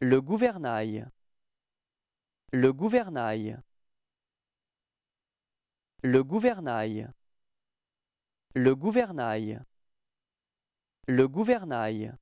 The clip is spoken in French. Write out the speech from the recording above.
Le gouvernail. Le gouvernail. Le gouvernail. Le gouvernail. Le gouvernail.